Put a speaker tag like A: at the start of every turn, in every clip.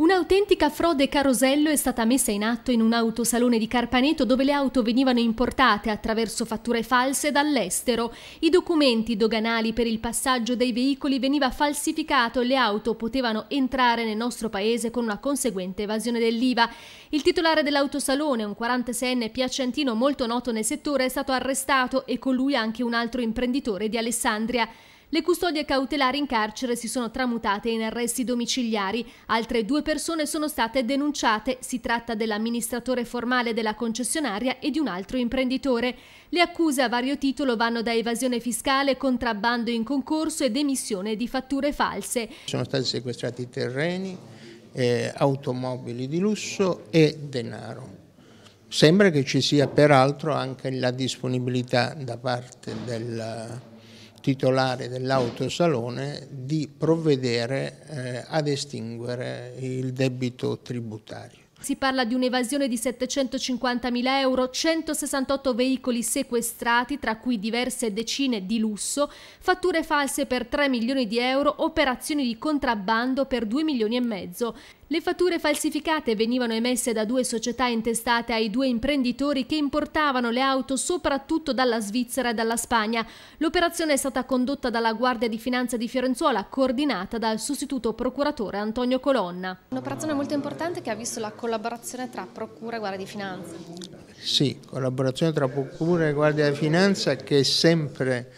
A: Un'autentica frode carosello è stata messa in atto in un autosalone di Carpaneto dove le auto venivano importate attraverso fatture false dall'estero. I documenti doganali per il passaggio dei veicoli veniva falsificato e le auto potevano entrare nel nostro paese con una conseguente evasione dell'IVA. Il titolare dell'autosalone, un 46enne piacentino molto noto nel settore, è stato arrestato e con lui anche un altro imprenditore di Alessandria. Le custodie cautelari in carcere si sono tramutate in arresti domiciliari. Altre due persone sono state denunciate. Si tratta dell'amministratore formale della concessionaria e di un altro imprenditore. Le accuse a vario titolo vanno da evasione fiscale, contrabbando in concorso ed emissione di fatture false.
B: Sono stati sequestrati terreni, eh, automobili di lusso e denaro. Sembra che ci sia peraltro anche la disponibilità da parte del titolare dell'autosalone di provvedere eh, ad estinguere il debito tributario.
A: Si parla di un'evasione di 750.000 euro, 168 veicoli sequestrati, tra cui diverse decine di lusso, fatture false per 3 milioni di euro, operazioni di contrabbando per 2 milioni e mezzo. Le fatture falsificate venivano emesse da due società intestate ai due imprenditori che importavano le auto soprattutto dalla Svizzera e dalla Spagna. L'operazione è stata condotta dalla Guardia di Finanza di Fiorenzuola, coordinata dal sostituto procuratore Antonio Colonna. Un'operazione molto importante che ha visto la collaborazione collaborazione tra Procura e Guardia di Finanza.
B: Sì, collaborazione tra Procura e Guardia di Finanza che è sempre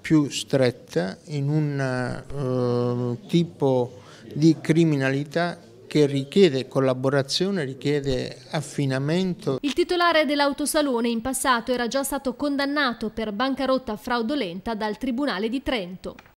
B: più stretta in un eh, tipo di criminalità che richiede collaborazione, richiede affinamento.
A: Il titolare dell'autosalone in passato era già stato condannato per bancarotta fraudolenta dal Tribunale di Trento.